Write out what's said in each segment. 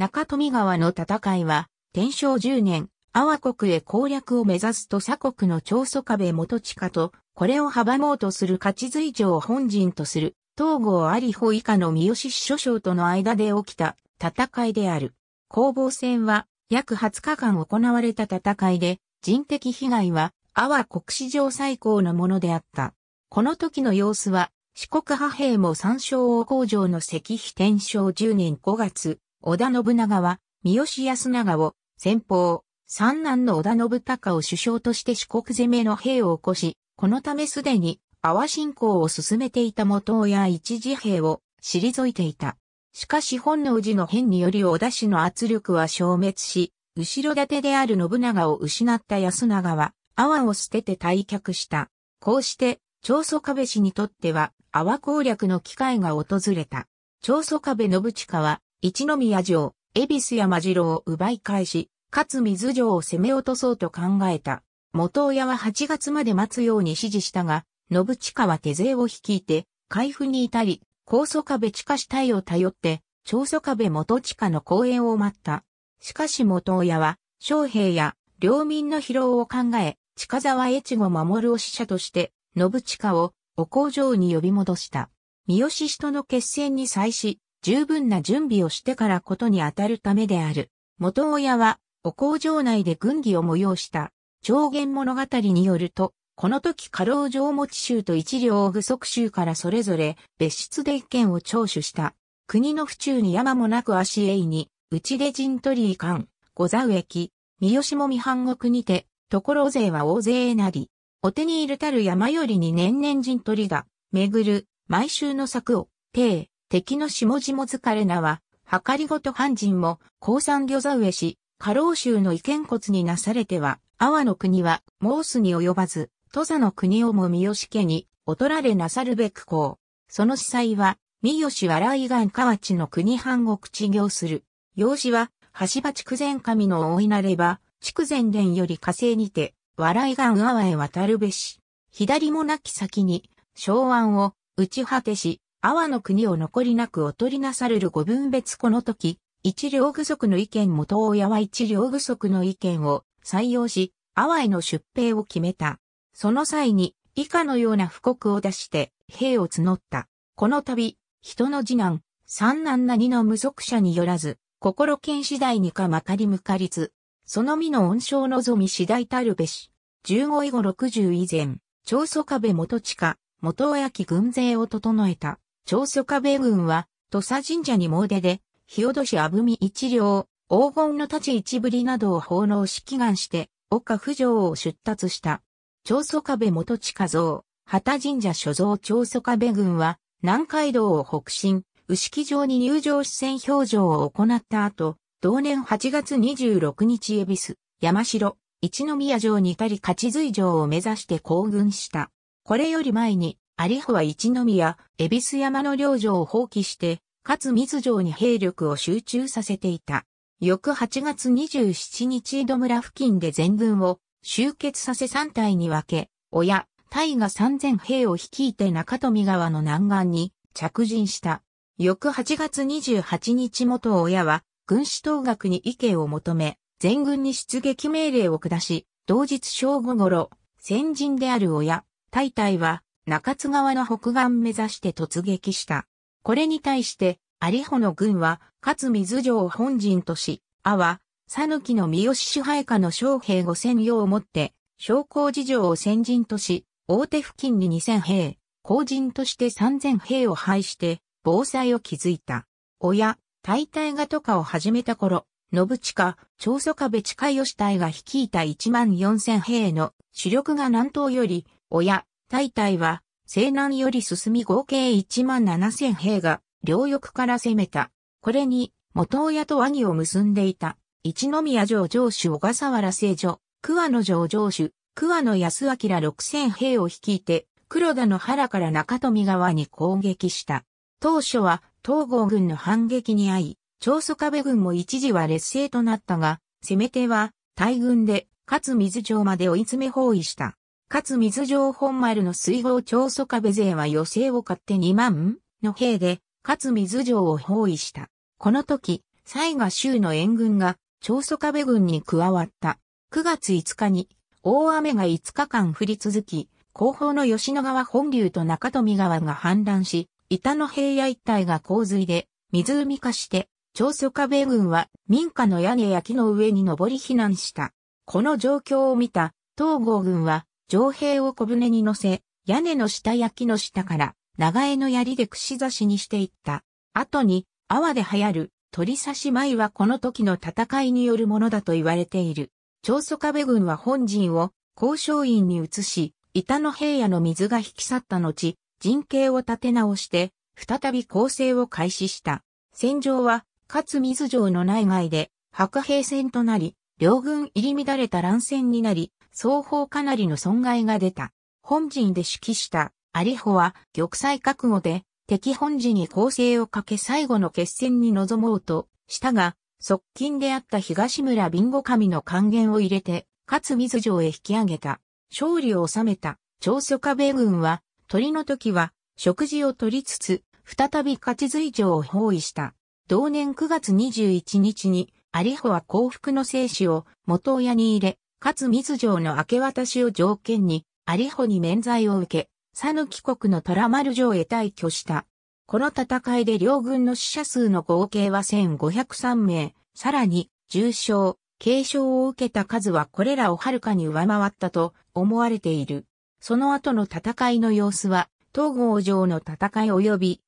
中富川の戦いは、天正10年、阿波国へ攻略を目指すと鎖国の長祖壁元地下と、これを阻もうとする勝ち随城を本陣とする、東郷有保以下の三好首相将との間で起きた戦いである。攻防戦は約20日間行われた戦いで、人的被害は阿波国史上最高のものであった。この時の様子は、四国派兵も参照王工場の石碑天正10年5月、織田信長は、三好康長を、先方、三男の織田信孝を首相として四国攻めの兵を起こし、このためすでに、阿波信仰を進めていた元親一時兵を、退いていた。しかし本能寺の変により織田氏の圧力は消滅し、後ろ盾である信長を失った安長は、阿波を捨てて退却した。こうして、長宗壁氏にとっては、阿波攻略の機会が訪れた。長宗壁信近は、一宮城、恵比寿山城を奪い返し、勝水城を攻め落とそうと考えた。元親は8月まで待つように指示したが、信近は手勢を率いて、海封に至り、高祖壁地下死体を頼って、長祖壁元地下の公園を待った。しかし元親は、将兵や領民の疲労を考え、近沢越後守を使者として、信近をお工場に呼び戻した。三好との決戦に際し、十分な準備をしてからことに当たるためである。元親は、お工場内で軍議を催した、長言物語によると、この時過労城持州と一両不足州からそれぞれ別室で意見を聴取した。国の府中に山もなく足栄に、内で陣取り遺憾、御座駅、三好も未半国にて、ところ勢は大勢なり、お手に入れたる山よりに年々陣取りが、巡る、毎週の策を、定、敵の下地も疲れなは、はかりごと藩人も、高山魚座上し、過労州の意見骨になされては、阿波の国は、モースに及ばず、土佐の国をも三好家に、劣られなさるべくこう。その司祭は、三好笑い岩河内の国藩を口行する。用紙は、橋場筑前神の大いなれば、筑前殿より火星にて、笑い岩阿波へ渡るべし。左もなき先に、昭安を打ち果てし、阿波の国を残りなくお取りなされるご分別この時、一両具足の意見元親は一両具足の意見を採用し、阿波への出兵を決めた。その際に、以下のような布告を出して、兵を募った。この度、人の次男、三男な二の無足者によらず、心剣次第にかまかりむかりず、その身の恩賞望み次第たるべし、十五以後六十以前、長祖壁元地下、元親木軍勢を整えた。長祖壁軍は、土佐神社に詣でで、日落しあぶみ一両、黄金の太刀一ぶりなどを奉納し祈願して、岡府城を出立した。長祖壁元地下像、旗神社所蔵長祖壁軍は、南海道を北進、牛木城に入場視線表情を行った後、同年8月26日恵比寿、山城、一宮城に至り勝髄城を目指して行軍した。これより前に、有穂は一宮、恵比寿山の領城を放棄して、かつ密城に兵力を集中させていた。翌8月27日井戸村付近で全軍を集結させ3体に分け、親、大河3000兵を率いて中富川の南岸に着陣した。翌8月28日元親は、軍師当学に意見を求め、全軍に出撃命令を下し、同日正午頃、先人である親、大隊は、中津川の北岸目指して突撃した。これに対して、有穂の軍は、勝水城を本陣とし、阿波、讃きの三好支配下の将兵五千両をもって、商工事情を先陣とし、大手付近に二千兵、後陣として三千兵を配して、防災を築いた。親、大体がとかを始めた頃、信近、長祖壁近義隊が率いた一万四千兵の主力が南東より、親、大隊は、西南より進み合計1万7000兵が、両翼から攻めた。これに、元親と兄を結んでいた、一宮城城主小笠原聖女、桑野城城主、桑野安明6000兵を率いて、黒田の原から中富川に攻撃した。当初は、東郷軍の反撃に遭い、長宗壁軍も一時は劣勢となったが、攻め手は、大軍で、かつ水城まで追い詰め包囲した。かつ水上本丸の水郷長祖壁勢は余勢を買って2万の兵で、かつ水城を包囲した。この時、西賀州の援軍が長祖壁軍に加わった。9月5日に大雨が5日間降り続き、後方の吉野川本流と中富川が氾濫し、板の平野一帯が洪水で湖化して、長祖壁軍は民家の屋根や木の上に登り避難した。この状況を見た東郷軍は城兵を小舟に乗せ、屋根の下や木の下から長江の槍で串刺しにしていった。後に、阿波で流行る鳥刺し舞はこの時の戦いによるものだと言われている。長宗壁軍は本陣を交渉院に移し、板の平野の水が引き去った後、陣形を立て直して、再び攻勢を開始した。戦場は、勝水城の内外で、白兵戦となり、両軍入り乱れた乱戦になり、双方かなりの損害が出た。本陣で指揮した有穂は玉砕覚悟で敵本陣に攻勢をかけ最後の決戦に臨もうとしたが、側近であった東村ビンゴ神の還元を入れて、勝水城へ引き上げた。勝利を収めた、長蘇壁軍は、鳥の時は、食事を取りつつ、再び勝水城を包囲した。同年9月21日に、有穂は幸福の生死を元親に入れ、勝密城の明け渡しを条件に、有穂に免罪を受け、佐野帰国の虎丸城へ退去した。この戦いで両軍の死者数の合計は1503名、さらに、重傷、軽傷を受けた数はこれらをはるかに上回ったと思われている。その後の戦いの様子は、東郷城の戦い及び、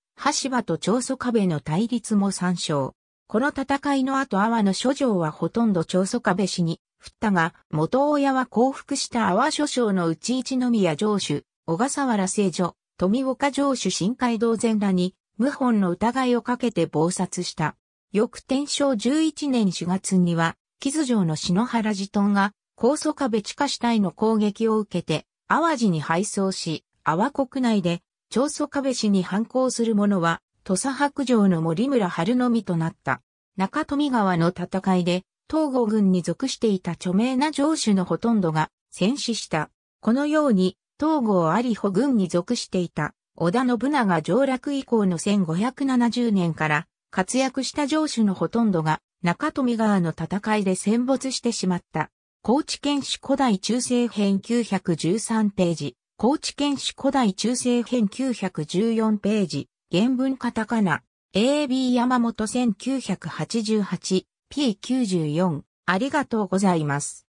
橋場と長祖壁の対立も参照。この戦いの後阿波の諸城はほとんど長宗壁氏に振ったが、元親は降伏した阿波諸将のうち一宮城主、小笠原聖女、富岡城主新海道前らに、謀反の疑いをかけて謀殺した。翌天正11年4月には、木津城の篠原寺豚が、高祖壁地下死体の攻撃を受けて、淡路に敗走し、阿波国内で、長祖壁氏に反抗する者は、土佐白城の森村春のみとなった。中富川の戦いで、東郷軍に属していた著名な城主のほとんどが戦死した。このように、東郷有穂軍に属していた織田信長上洛以降の1570年から活躍した城主のほとんどが中富川の戦いで戦没してしまった。高知県史古代中世編913ページ、高知県史古代中世編914ページ、原文カタカナ、AB 山本1988、P94、ありがとうございます。